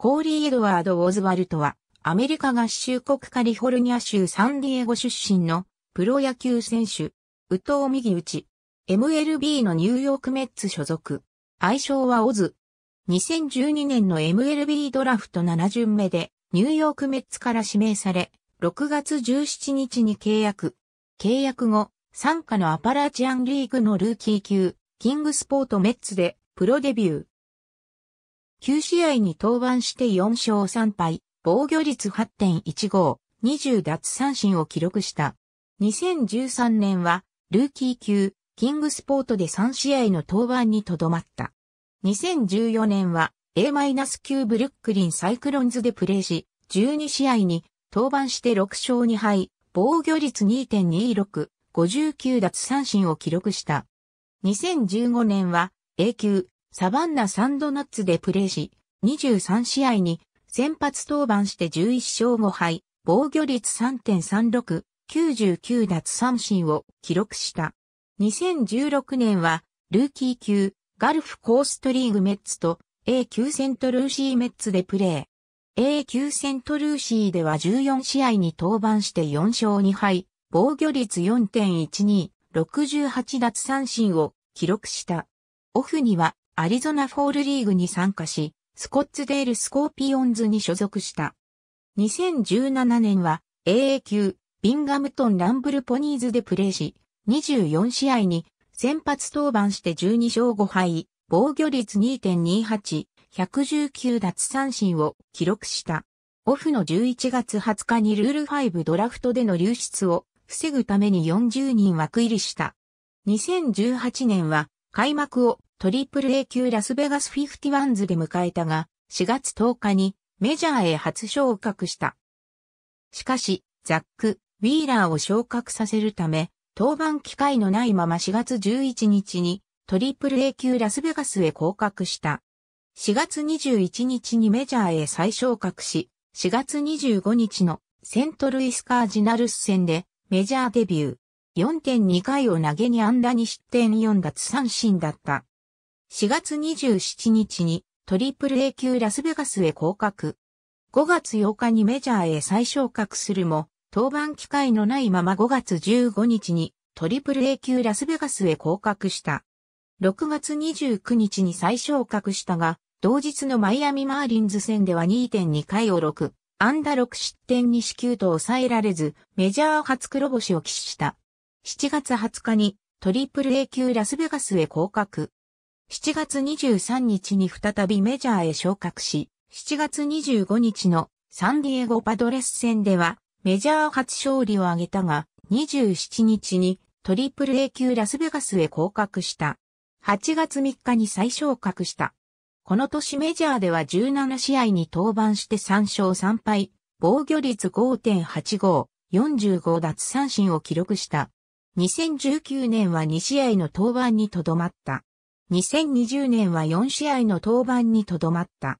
コーリー・エドワード・オズワルトは、アメリカ合衆国カリフォルニア州サンディエゴ出身のプロ野球選手、宇藤右打ち、MLB のニューヨークメッツ所属、愛称はオズ。2012年の MLB ドラフト7巡目で、ニューヨークメッツから指名され、6月17日に契約。契約後、参加のアパラチアンリーグのルーキー級、キングスポートメッツで、プロデビュー。9試合に登板して4勝3敗、防御率8.15、20奪三振を記録した。2013年は、ルーキー級、キングスポートで3試合の登板にとどまった。2014年は、A-9 ブルックリンサイクロンズでプレーし、12試合に登板して6勝2敗、防御率2.26、59奪三振を記録した。2015年は A 級サバンナサンドナッツでプレーし、23試合に先発登板して11勝5敗、防御率3.36、99奪三振を記録した。2016年は、ルーキー級、ガルフコーストリーグメッツと A 級セントルーシーメッツでプレー。A 級セントルーシーでは14試合に登板して4勝2敗、防御率4.12、68奪三振を記録した。オフにはアリゾナフォールリーグに参加し、スコッツデールスコーピオンズに所属した。2017年は AA 級ビンガムトンランブルポニーズでプレーし、24試合に先発登板して12勝5敗、防御率2.28、119奪三振を記録した。オフの11月20日にルール5ドラフトでの流出を防ぐために40人枠入りした。2018年は開幕をトリプル A 級ラスベガスフィフティワンズで迎えたが、4月10日にメジャーへ初昇格した。しかし、ザック、ウィーラーを昇格させるため、登板機会のないまま4月11日にトリプル A 級ラスベガスへ降格した。4月21日にメジャーへ再昇格し、4月25日のセントルイスカージナルス戦でメジャーデビュー。4.2回を投げに安打に失点4奪三振だった。4月27日にトリプル A 級ラスベガスへ降格。5月8日にメジャーへ再昇格するも、登板機会のないまま5月15日にトリプル A 級ラスベガスへ降格した。6月29日に再昇格したが、同日のマイアミマーリンズ戦では2.2回を6、ンダ6失点に死球と抑えられず、メジャー初黒星を喫した。7月20日にトリプル A 級ラスベガスへ降格。7月23日に再びメジャーへ昇格し、7月25日のサンディエゴパドレス戦ではメジャー初勝利を挙げたが、27日にトリプル A 級ラスベガスへ降格した。8月3日に再昇格した。この年メジャーでは17試合に登板して3勝3敗、防御率5.85、45奪三振を記録した。2019年は2試合の登板にとどまった。2020年は4試合の登板にとどまった。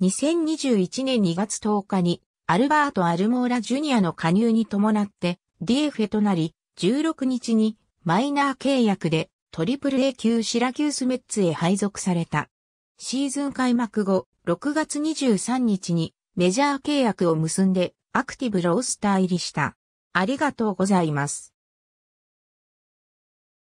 2021年2月10日にアルバート・アルモーラ・ジュニアの加入に伴って DFA となり、16日にマイナー契約でトリプル A 級シラキュースメッツへ配属された。シーズン開幕後、6月23日にメジャー契約を結んでアクティブロースター入りした。ありがとうございます。